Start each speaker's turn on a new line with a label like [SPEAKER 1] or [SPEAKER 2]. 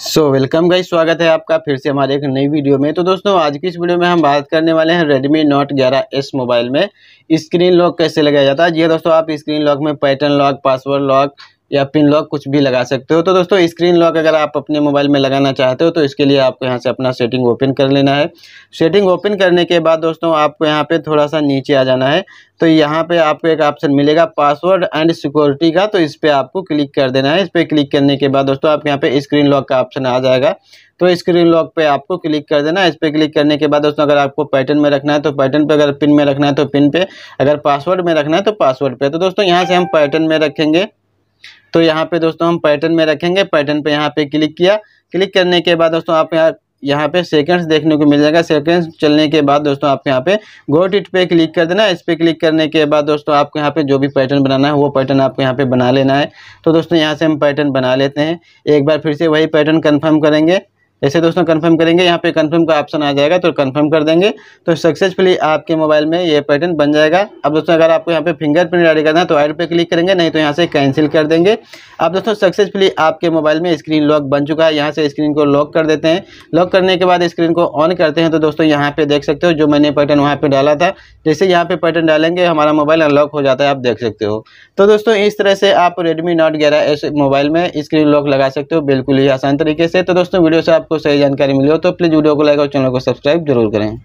[SPEAKER 1] so welcome guys स्वागत है आपका फिर से हमारे एक नई वीडियो में तो दोस्तों आज की इस वीडियो में हम बात करने वाले हैं नोट ग्यारह 11s मोबाइल में स्क्रीन लॉक कैसे लगाया जाता है जी हाँ दोस्तों आप स्क्रीन लॉक में पैटर्न लॉक पासवर्ड लॉक या पिन लॉक कुछ भी लगा सकते हो तो दोस्तों स्क्रीन लॉक अगर आप अपने मोबाइल में लगाना चाहते हो तो इसके लिए आपको यहाँ से अपना सेटिंग ओपन कर लेना है सेटिंग ओपन करने के बाद दोस्तों आपको यहाँ पे थोड़ा सा नीचे आ जाना है तो यहाँ पे आपको एक ऑप्शन मिलेगा पासवर्ड एंड सिक्योरिटी का तो इस पर आपको क्लिक कर देना है इस पर क्लिक करने के बाद दोस्तों आपके यहाँ पे स्क्रीन लॉक का ऑप्शन आ जाएगा तो स्क्रीन लॉक पे आपको क्लिक कर देना है इस पर क्लिक करने के बाद दोस्तों अगर आपको पैटर्न में रखना है तो पैटर्न पे अगर पिन में रखना है तो पिन पे अगर पासवर्ड में रखना है तो पासवर्ड पे तो दोस्तों यहाँ से हम पैटर्न में रखेंगे तो यहाँ पे दोस्तों हम पैटर्न में रखेंगे पैटर्न पे यहाँ पे क्लिक किया क्लिक करने के बाद दोस्तों आप यहाँ यहाँ पे सेकंड्स देखने को मिल जाएगा सेकंड्स चलने के बाद दोस्तों आप यहाँ पे गोट इट पे क्लिक कर देना इस पर क्लिक करने के बाद दोस्तों आपको यहाँ पे जो भी पैटर्न बनाना है वो पैटर्न आपको यहाँ पे बना लेना है तो दोस्तों यहाँ से हम पैटर्न बना लेते हैं एक बार फिर से वही पैटर्न कन्फर्म करेंगे जैसे दोस्तों कंफर्म करेंगे यहाँ पे कंफर्म का ऑप्शन आ जाएगा तो कंफर्म कर देंगे तो सक्सेसफुली आपके मोबाइल में ये पैटर्न बन जाएगा अब दोस्तों अगर आपको यहाँ पे फिंगरप्रिंट एड करना है तो ऐड पे क्लिक करेंगे नहीं तो यहाँ से कैंसिल कर देंगे अब दोस्तों सक्सेसफुली आपके मोबाइल में स्क्रीन लॉक बन चुका है यहाँ से स्क्रीन को लॉक कर देते हैं लॉक करने के बाद स्क्रीन को ऑन करते हैं तो दोस्तों यहाँ पर देख सकते हो जो मैंने पैटर्न वहाँ पर डाला था जैसे यहाँ पर पैटर्न डालेंगे हमारा मोबाइल अनलॉक हो जाता है आप देख सकते हो तो दोस्तों इस तरह से आप रेडमी नोट ग्यारह मोबाइल में स्क्रीन लॉक लगा सकते हो बिल्कुल ही आसान तरीके से तो दोस्तों वीडियो से आप आपको सही जानकारी मिली हो तो प्लीज़ वीडियो को लाइक और चैनल को सब्सक्राइब जरूर करें